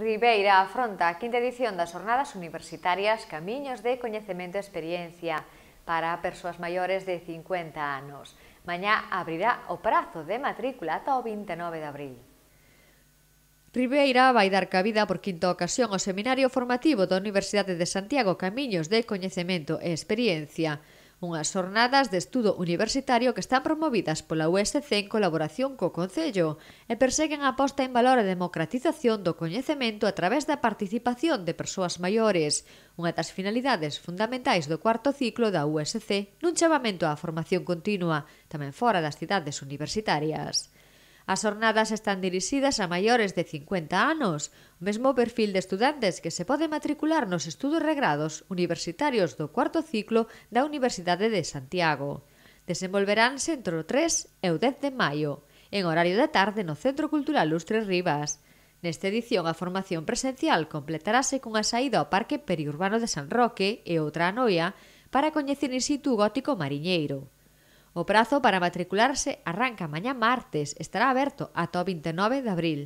Ribeira afronta a quinta edición das Jornadas Universitarias Camiños de Coñecemento e Experiencia para persoas maiores de 50 anos. Mañá abrirá o prazo de matrícula ata o 29 de abril. Ribeira vai dar cabida por quinta ocasión ao Seminario Formativo da Universidade de Santiago Camiños de Coñecemento e Experiencia, unhas xornadas de estudo universitario que están promovidas pola USC en colaboración co Concello e perseguen a posta en valor a democratización do coñecemento a través da participación de persoas maiores, unha das finalidades fundamentais do cuarto ciclo da USC nun chamamento á formación continua, tamén fora das cidades universitarias. As jornadas están dirixidas a maiores de 50 anos, mesmo perfil de estudantes que se pode matricular nos estudos regrados universitarios do cuarto ciclo da Universidade de Santiago. Desenvolveránse entre o 3 e o 10 de maio, en horario da tarde no Centro Cultural Lustre Rivas. Nesta edición a formación presencial completarase cunha saída ao Parque Periurbano de San Roque e outra a Noia para coñecer in situ gótico mariñeiro. O prazo para matricularse arranca mañá martes, estará aberto ata o 29 de abril.